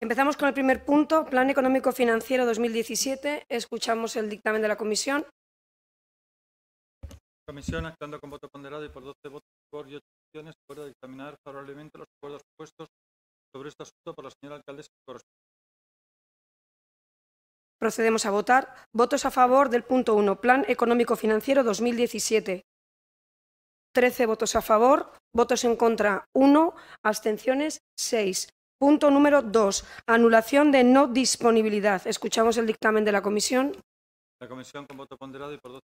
Empezamos con el primer punto, Plan Económico Financiero 2017. Escuchamos el dictamen de la Comisión. La Comisión, actuando con voto ponderado y por 12 votos por y 8 opciones, acuerda dictaminar favorablemente los acuerdos propuestos sobre este asunto por la señora alcaldesa Procedemos a votar. Votos a favor del punto 1, Plan Económico Financiero 2017. 13 votos a favor, votos en contra 1, abstenciones 6. Punto número dos, anulación de no disponibilidad. Escuchamos el dictamen de la comisión. La comisión con voto ponderado y por dos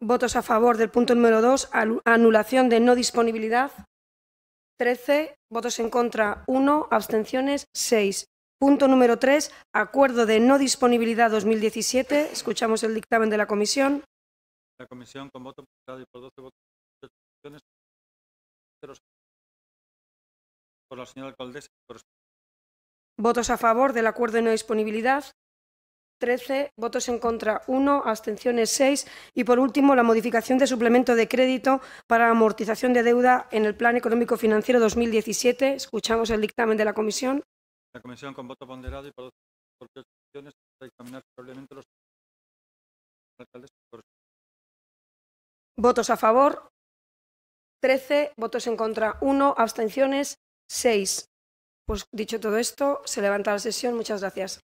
Votos a favor del punto número 2, anulación de no disponibilidad. trece Votos en contra, uno Abstenciones, seis. Punto número 3, acuerdo de no disponibilidad 2017. Escuchamos el dictamen de la comisión. La comisión, con voto ponderado y por 12 votos por la señora alcaldesa. Votos a favor del acuerdo de no disponibilidad. 13 votos en contra, 1 abstenciones 6 y por último la modificación de suplemento de crédito para amortización de deuda en el Plan Económico Financiero 2017. Escuchamos el dictamen de la comisión. La comisión con voto ponderado y por 12 por abstenciones probablemente los Votos a favor, trece. votos en contra, uno. abstenciones, seis. Pues dicho todo esto, se levanta la sesión. Muchas gracias.